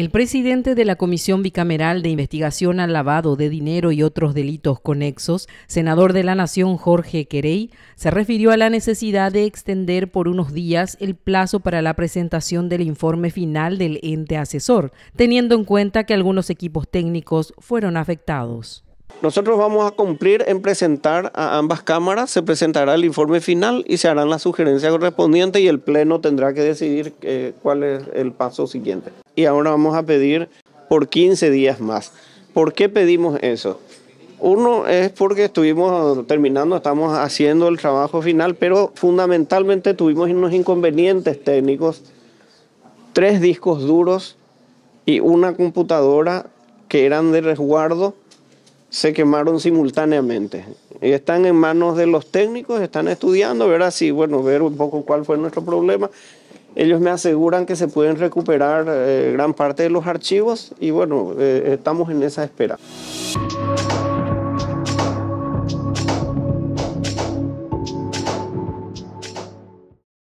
El presidente de la Comisión Bicameral de Investigación al Lavado de Dinero y otros delitos conexos, senador de la Nación Jorge Querey, se refirió a la necesidad de extender por unos días el plazo para la presentación del informe final del ente asesor, teniendo en cuenta que algunos equipos técnicos fueron afectados. Nosotros vamos a cumplir en presentar a ambas cámaras, se presentará el informe final y se harán las sugerencias correspondientes y el Pleno tendrá que decidir eh, cuál es el paso siguiente. Y ahora vamos a pedir por 15 días más. ¿Por qué pedimos eso? Uno es porque estuvimos terminando, estamos haciendo el trabajo final, pero fundamentalmente tuvimos unos inconvenientes técnicos, tres discos duros y una computadora que eran de resguardo se quemaron simultáneamente. están en manos de los técnicos, están estudiando, ver así, bueno, ver un poco cuál fue nuestro problema. Ellos me aseguran que se pueden recuperar eh, gran parte de los archivos y bueno, eh, estamos en esa espera.